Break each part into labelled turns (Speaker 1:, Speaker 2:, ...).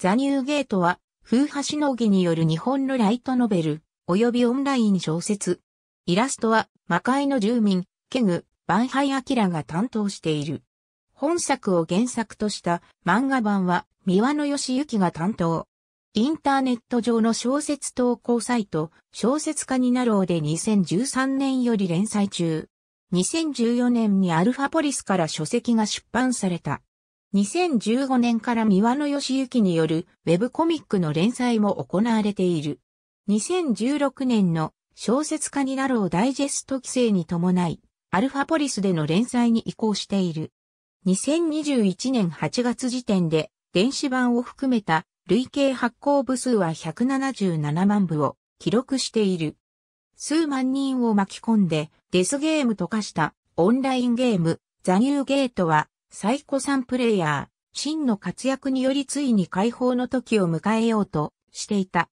Speaker 1: ザ・
Speaker 2: ニューゲートは、風波しのぎによる日本のライトノベル、及びオンライン小説。イラストは、魔界の住民、ケグ、バンハイ・アキラが担当している。本作を原作とした漫画版は、三輪の義行が担当。インターネット上の小説投稿サイト、小説家になろうで2013年より連載中。2014年にアルファポリスから書籍が出版された。2015年から三輪の義行によるウェブコミックの連載も行われている。2016年の小説家になろうダイジェスト規制に伴い、アルファポリスでの連載に移行している。2021年8月時点で電子版を含めた累計発行部数は177万部を記録している。数万人を巻き込んでデスゲームと化したオンラインゲームザニューゲートはサイコさんプレイヤー、真の活躍によりついに解放の時を迎えようとしていた。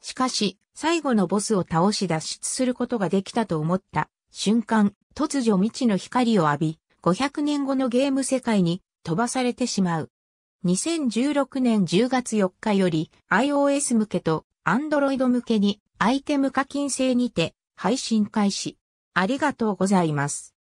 Speaker 2: しかし、最後のボスを倒し脱出することができたと思った瞬間、突如未知の光を浴び、500年後のゲーム世界に飛ばされてしまう。2016年10月4日より iOS 向けと Android 向けにアイテム課金制にて配信開始。ありがとうございます。